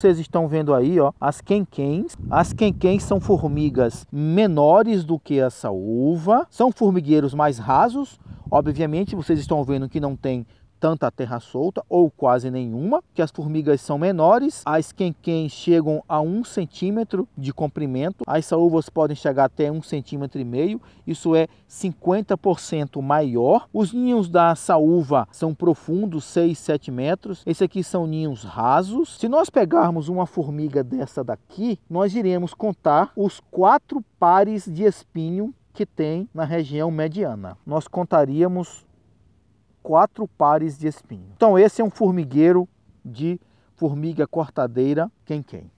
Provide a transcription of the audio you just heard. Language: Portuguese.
Vocês estão vendo aí, ó, as quenquens. As quenquens são formigas menores do que a saúva, são formigueiros mais rasos. Obviamente, vocês estão vendo que não tem tanta terra solta ou quase nenhuma, que as formigas são menores, as quem chegam a um centímetro de comprimento, as saúvas podem chegar até um centímetro e meio, isso é 50% maior. Os ninhos da saúva são profundos, 6, 7 metros. Esse aqui são ninhos rasos. Se nós pegarmos uma formiga dessa daqui, nós iremos contar os quatro pares de espinho que tem na região mediana. Nós contaríamos quatro pares de espinhos. Então esse é um formigueiro de formiga cortadeira quem quem.